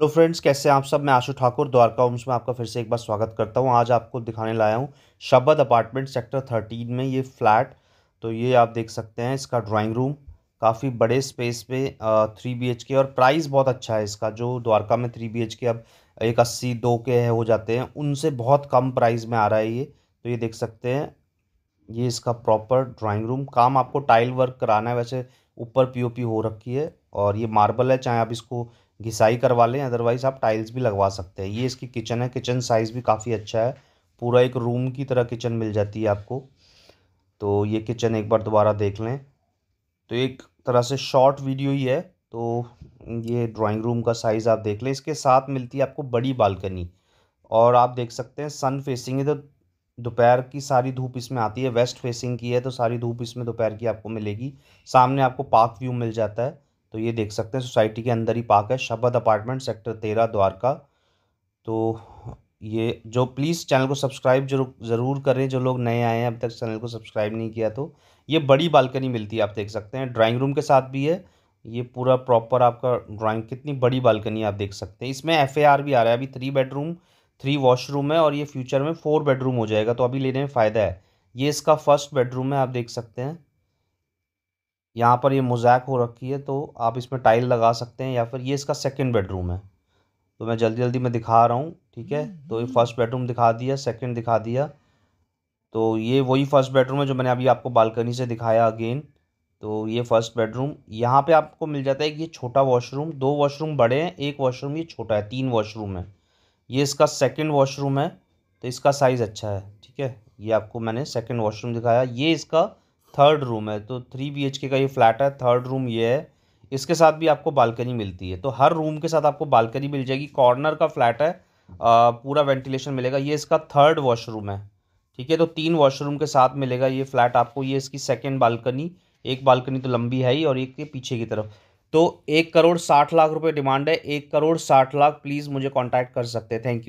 Hello friends कैसे आप सब मैं आशु ठाकुर द्वारका होम्स में आपका फिर से एक बार स्वागत करता हूं आज आपको दिखाने लाया हूं शबद अपार्टमेंट सेक्टर थर्टीन में ये फ्लैट तो ये आप देख सकते हैं इसका ड्राइंग रूम काफ़ी बड़े स्पेस पे थ्री बी एच के और प्राइस बहुत अच्छा है इसका जो द्वारका में थ्री बी एच के अब एक अस्सी दो के हो जाते हैं उनसे बहुत कम प्राइस में आ रहा है ये तो ये देख सकते हैं ये इसका प्रॉपर ड्राॅइंग रूम काम आपको टाइल वर्क कराना है वैसे ऊपर पी हो रखी है और ये मार्बल है चाहे आप इसको घिसाई करवा लें अदरवाइज आप टाइल्स भी लगवा सकते हैं ये इसकी किचन है किचन साइज़ भी काफ़ी अच्छा है पूरा एक रूम की तरह किचन मिल जाती है आपको तो ये किचन एक बार दोबारा देख लें तो एक तरह से शॉर्ट वीडियो ही है तो ये ड्राइंग रूम का साइज़ आप देख लें इसके साथ मिलती है आपको बड़ी बालकनी और आप देख सकते हैं सन फेसिंग है तो दोपहर की सारी धूप इसमें आती है वेस्ट फेसिंग की है तो सारी धूप इसमें दोपहर की आपको मिलेगी सामने आपको पार्क व्यू मिल जाता है तो ये देख सकते हैं सोसाइटी के अंदर ही पार्क है शबद अपार्टमेंट सेक्टर तेरह द्वारका तो ये जो प्लीज़ चैनल को सब्सक्राइब जरूर ज़रूर करें जो लोग नए आए हैं अब तक चैनल को सब्सक्राइब नहीं किया तो ये बड़ी बालकनी मिलती है आप देख सकते हैं ड्राइंग रूम के साथ भी है ये पूरा प्रॉपर आपका ड्राइंग कितनी बड़ी बालकनी आप देख सकते हैं इसमें एफ भी आ रहा है अभी थ्री बेडरूम थ्री वॉशरूम है और ये फ्यूचर में फोर बेडरूम हो जाएगा तो अभी लेने में फ़ायदा है ये इसका फर्स्ट बेडरूम है आप देख सकते हैं यहाँ पर ये मोज़ैक हो रखी है तो आप इसमें टाइल लगा सकते हैं या फिर ये इसका सेकंड बेडरूम है तो मैं जल्दी जल्दी मैं दिखा रहा हूँ ठीक है हम्म, तो ये फर्स्ट बेडरूम हम्म। दिखा दिया सेकंड दिखा दिया तो ये वही फर्स्ट बेडरूम है जो मैंने अभी आपको बालकनी से दिखाया अगेन तो ये फर्स्ट बेडरूम यहाँ पर आपको मिल जाता है कि ये छोटा वाशरूम दो वाशरूम बड़े हैं एक वाशरूम ये छोटा है तीन वाशरूम है ये इसका सेकेंड वाशरूम है तो इसका साइज़ अच्छा है ठीक है ये आपको मैंने सेकेंड वाशरूम दिखाया ये इसका थर्ड रूम है तो थ्री बी एच के का ये फ्लैट है थर्ड रूम ये है इसके साथ भी आपको बालकनी मिलती है तो हर रूम के साथ आपको बालकनी मिल जाएगी कॉर्नर का फ्लैट है आ, पूरा वेंटिलेशन मिलेगा ये इसका थर्ड वॉशरूम है ठीक है तो तीन वॉशरूम के साथ मिलेगा ये फ्लैट आपको ये इसकी सेकेंड बालकनी एक बालकनी तो लंबी है ही और एक के पीछे की तरफ तो एक करोड़ साठ लाख रुपये डिमांड है एक करोड़ साठ लाख प्लीज़ मुझे कॉन्टैक्ट कर सकते हैं थैंक यू